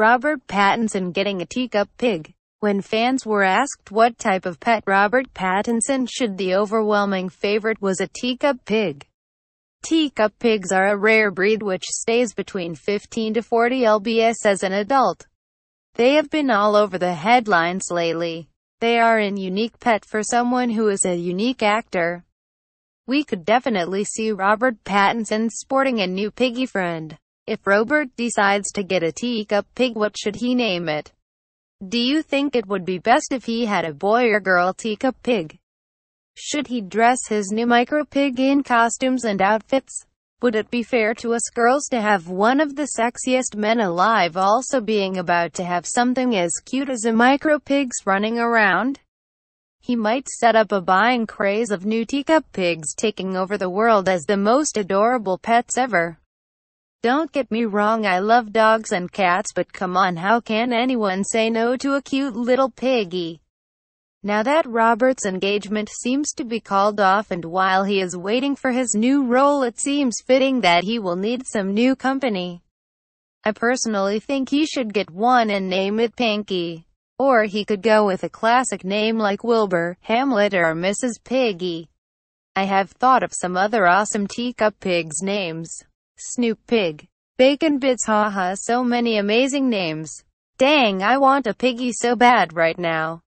Robert Pattinson getting a teacup pig. When fans were asked what type of pet Robert Pattinson should the overwhelming favorite was a teacup pig. Teacup pigs are a rare breed which stays between 15 to 40 lbs as an adult. They have been all over the headlines lately. They are an unique pet for someone who is a unique actor. We could definitely see Robert Pattinson sporting a new piggy friend. If Robert decides to get a teacup pig what should he name it? Do you think it would be best if he had a boy or girl teacup pig? Should he dress his new micro pig in costumes and outfits? Would it be fair to us girls to have one of the sexiest men alive also being about to have something as cute as a micro pigs running around? He might set up a buying craze of new teacup pigs taking over the world as the most adorable pets ever. Don't get me wrong I love dogs and cats but come on how can anyone say no to a cute little piggy? Now that Robert's engagement seems to be called off and while he is waiting for his new role it seems fitting that he will need some new company. I personally think he should get one and name it Pinky. Or he could go with a classic name like Wilbur, Hamlet or Mrs. Piggy. I have thought of some other awesome teacup pigs names. Snoop Pig, Bacon Bits haha so many amazing names. Dang I want a piggy so bad right now.